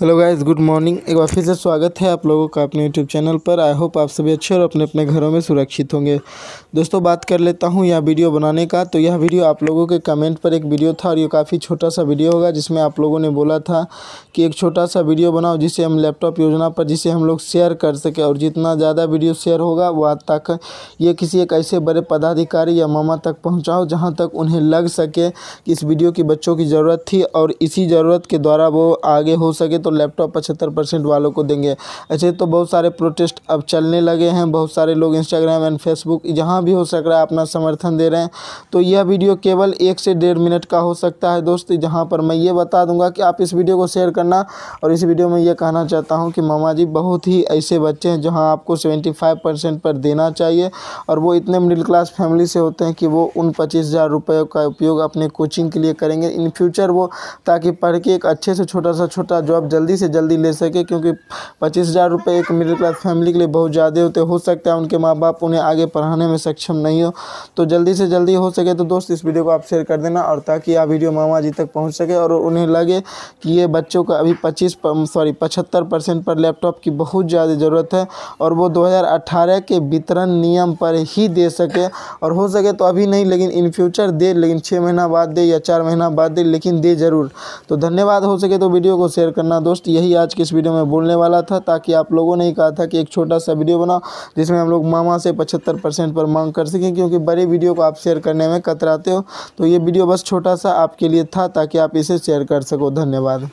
hello guys good morning एक बार फिर से स्वागत है आप लोगों का अपने यूट्यूब चैनल पर आई होप आप सभी अच्छे और अपने अपने घरों में सुरक्षित होंगे दोस्तों बात कर लेता हूं यह वीडियो बनाने का तो यह वीडियो आप लोगों के कमेंट पर एक वीडियो था और ये काफ़ी छोटा सा वीडियो होगा जिसमें आप लोगों ने बोला था कि एक छोटा सा वीडियो बनाओ जिसे हम लैपटॉप योजना पर जिसे हम लोग शेयर कर सकें और जितना ज़्यादा वीडियो शेयर होगा वह तक ये किसी एक ऐसे बड़े पदाधिकारी या मामा तक पहुँचाओ जहाँ तक उन्हें लग सके कि इस वीडियो की बच्चों की ज़रूरत थी और इसी ज़रूरत के द्वारा वो आगे हो सके तो लैपटॉप पचहत्तर परसेंट वालों को देंगे ऐसे तो बहुत सारे प्रोटेस्ट अब चलने लगे हैं बहुत सारे लोग इंस्टाग्राम एंड फेसबुक जहाँ भी हो सक रहा है अपना समर्थन दे रहे हैं तो यह वीडियो केवल एक से डेढ़ मिनट का हो सकता है दोस्त जहाँ पर मैं ये बता दूँगा कि आप इस वीडियो को शेयर करना और इस वीडियो में यह कहना चाहता हूँ कि मामा जी बहुत ही ऐसे बच्चे हैं जहाँ आपको सेवेंटी फाइव परसेंट पर देना चाहिए और वो इतने मिडिल क्लास फैमिली से होते हैं कि वो उन पच्चीस हज़ार रुपये का उपयोग अपने कोचिंग के लिए करेंगे इन फ्यूचर वो ताकि पढ़ के एक अच्छे से छोटा सा छोटा जॉब जल्दी से जल्दी ले सके क्योंकि पच्चीस हज़ार रुपये एक मिडिल क्लास फैमिली के लिए बहुत ज़्यादा होते हो सकता है उनके माँ बाप उन्हें आगे पढ़ाने में सक्षम नहीं हो तो जल्दी से जल्दी हो सके तो दोस्त इस वीडियो को आप शेयर कर देना और ताकि यह वीडियो मामा जी तक पहुँच सके और उन्हें लगे कि ये बच्चों का अभी पच्चीस सॉरी पचहत्तर परसेंट पर लैपटॉप की बहुत ज़्यादा ज़रूरत है और वो दो के वितरण नियम पर ही दे सके और हो सके तो अभी नहीं लेकिन इन फ्यूचर दे लेकिन छः महीना बाद दे या चार महीना बाद दे लेकिन दे ज़रूर तो धन्यवाद हो सके तो वीडियो को शेयर करना दोस्त यही आज के इस वीडियो में बोलने वाला था ताकि आप लोगों ने ही कहा था कि एक छोटा सा वीडियो बनाओ जिसमें हम लोग मामा से पचहत्तर परसेंट पर मांग कर सकें क्योंकि बड़े वीडियो को आप शेयर करने में कतराते हो तो ये वीडियो बस छोटा सा आपके लिए था ताकि आप इसे शेयर कर सको धन्यवाद